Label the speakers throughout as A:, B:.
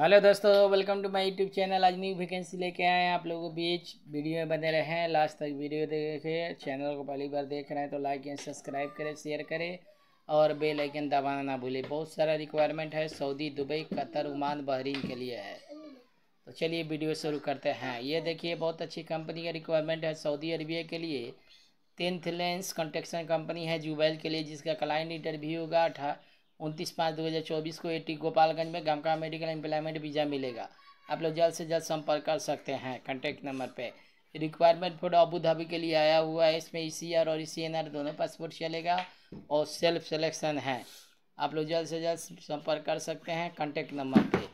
A: Hello दोस्तों welcome to my YouTube channel आज new vacancy लेके आए हैं आप लोगों के बीच वीडियो में बने रहें लास्ट तक वीडियो देखे चैनल को पहली बार देख रहे हैं तो लाइक एंड सब्सक्राइब करें शेयर करें और बेल आइकन दबाना ना भूलें बहुत सारा रिक्वायरमेंट है Saudi Dubai Qatar Oman Bahrain के लिए है तो चलिए वीडियो शुरू करते हैं ये देखिए बहुत अच्छी कंपनी का रिक्वायरमेंट है सऊदी अरबिया के लिए टेंथ लेंस कंटेक्शन कंपनी है जूबैल के लिए जिसका क्लाइंट इंटरव्यू होगा अठा उनतीस पाँच दो हज़ार चौबीस को ए टी गोपालगंज में गमका मेडिकल एम्प्लॉयमेंट वीज़ा मिलेगा आप लोग जल्द से जल्द संपर्क कर सकते हैं कॉन्टैक्ट नंबर पे रिक्वायरमेंट फोटो अबू धाबी के लिए आया हुआ है इसमें ई सी आर और ई सी एन आर दोनों पासपोर्ट चलेगा और सेल्फ सेलेक्शन है आप लोग जल्द से जल्द संपर्क कर सकते हैं कॉन्टैक्ट नंबर पर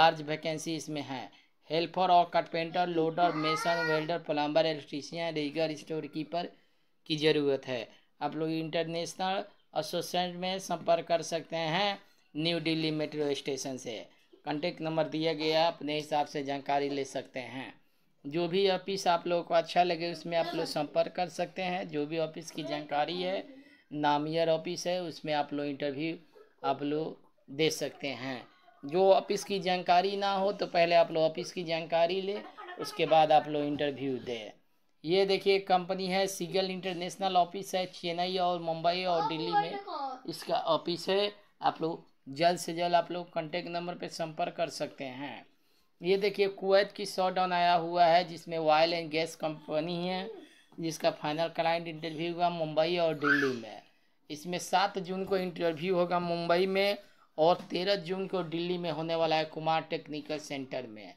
A: लार्ज वैकेंसी इसमें है हेल्पर और carpenter loader mason welder plumber electrician regular store keeper की ज़रूरत है आप लोग इंटरनेशनल असोसिएट में संपर्क कर सकते हैं न्यू दिल्ली मेट्रो स्टेशन से कॉन्टेक्ट नंबर दिया गया अपने हिसाब से जानकारी ले सकते हैं जो भी ऑफिस आप लोगों को अच्छा लगे उसमें आप लोग संपर्क कर सकते हैं जो भी ऑफिस की जानकारी है नामियर ऑफिस है उसमें आप लोग इंटरव्यू आप लोग दे सकते हैं जो ऑफिस की जानकारी ना हो तो पहले आप लोग ऑफिस की जानकारी ले उसके बाद आप लोग इंटरव्यू दें ये देखिए कंपनी है सीगल इंटरनेशनल ऑफिस है चेन्नई और मुंबई और दिल्ली में इसका ऑफिस है आप लोग जल्द से जल्द आप लोग कॉन्टेक्ट नंबर पर संपर्क कर सकते हैं ये देखिए कुवैत की शॉटडाउन आया हुआ है जिसमें ऑयल एंड गैस कंपनी है जिसका फाइनल क्लाइंट इंटरव्यू हुआ मुंबई और दिल्ली में इसमें सात जून को इंटरव्यू होगा मुंबई में और तेरह जून को दिल्ली में होने वाला है कुमार टेक्निकल सेंटर में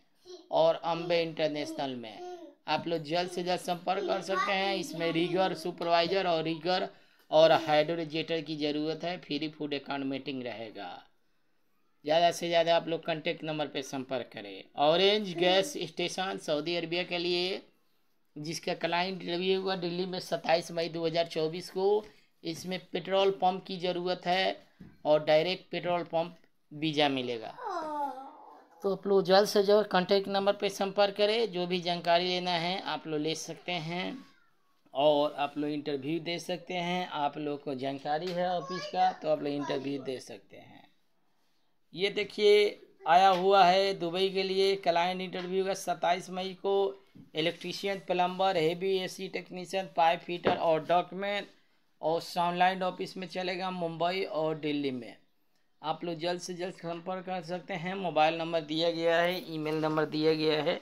A: और अम्बे इंटरनेशनल में आप लोग जल्द से जल्द संपर्क कर सकते हैं इसमें रिगर सुपरवाइजर और रीगर और हाइड्रोजेटर की ज़रूरत है फ्री फूड अकाउंट मीटिंग रहेगा ज़्यादा से ज़्यादा आप लोग कॉन्टेक्ट नंबर पर संपर्क करें Orange gas station Saudi Arabia के लिए जिसका क्लाइंट रवि हुआ दिल्ली में सत्ताईस मई 2024 को इसमें पेट्रोल पंप की ज़रूरत है और डायरेक्ट पेट्रोल पंप वीज़ा मिलेगा तो आप लोग जल्द से जल्द कॉन्टेक्ट नंबर पे संपर्क करें जो भी जानकारी लेना है आप लोग ले सकते हैं और आप लोग इंटरव्यू दे सकते हैं आप लोग को जानकारी है ऑफिस का तो आप लोग इंटरव्यू दे सकते हैं ये देखिए आया हुआ है दुबई के लिए क्लाइंट इंटरव्यू का सत्ताईस मई को electrician plumber heavy AC technician pipe fitter और डॉक्यूमेंट और सनलाइट ऑफिस में चलेगा मुंबई और दिल्ली में आप लोग जल्द से जल्द संपर्क कर सकते हैं मोबाइल नंबर दिया गया है ईमेल नंबर दिया गया है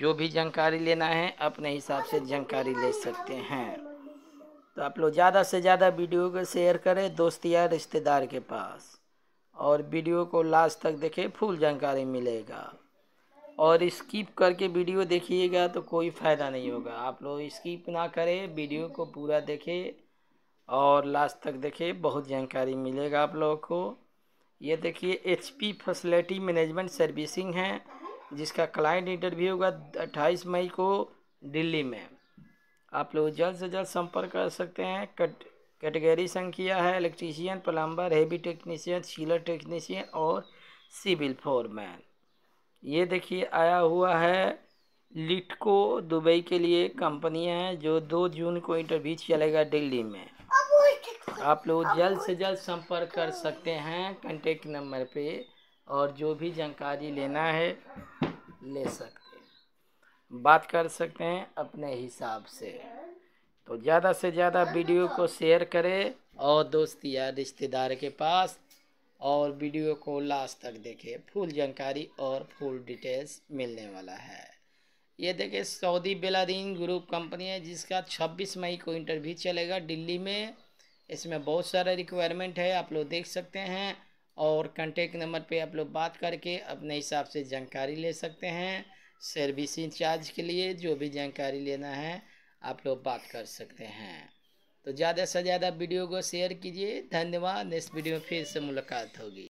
A: जो भी जानकारी लेना है अपने हिसाब से जानकारी ले सकते हैं तो आप लोग ज़्यादा से ज़्यादा वीडियो को शेयर करें दोस्त या रिश्तेदार के पास और वीडियो को लास्ट तक देखें फुल जानकारी मिलेगा और स्किप करके वीडियो देखिएगा तो कोई फ़ायदा नहीं होगा आप लोग स्किप ना करें वीडियो को पूरा देखें और लास्ट तक देखें बहुत जानकारी मिलेगा आप लोगों को ये देखिए H P facility management servicing है जिसका क्लाइंट इंटरव्यू होगा अट्ठाईस मई को दिल्ली में आप लोग जल्द से जल्द संपर्क कर सकते हैं कट कैटेगरी संख्या है electrician plumber heavy technician sealer technician और सिविल फोरमैन ये देखिए आया हुआ है लिटको दुबई के लिए कंपनियां हैं जो दो जून को इंटरव्यू चलेगा दिल्ली में आप लोग जल्द से जल्द संपर्क कर सकते हैं कंटेक्ट नंबर पे और जो भी जानकारी लेना है ले सकते हैं बात कर सकते हैं अपने हिसाब से तो ज़्यादा से ज़्यादा अच्छा। वीडियो को शेयर करें और दोस्त या रिश्तेदार के पास और वीडियो को लास्ट तक देखें फुल जानकारी और फुल डिटेल्स मिलने वाला है ये देखिए सऊदी बेलादीन ग्रुप कंपनी है जिसका 26 मई को इंटरव्यू चलेगा दिल्ली में इसमें बहुत सारा रिक्वायरमेंट है आप लोग देख सकते हैं और कंटेक्ट नंबर पे आप लोग बात करके अपने हिसाब से जानकारी ले सकते हैं सर्विसिंग चार्ज के लिए जो भी जानकारी लेना है आप लोग बात कर सकते हैं तो ज़्यादा से ज़्यादा वीडियो को शेयर कीजिए धन्यवाद नेक्स्ट वीडियो में फिर से मुलाकात होगी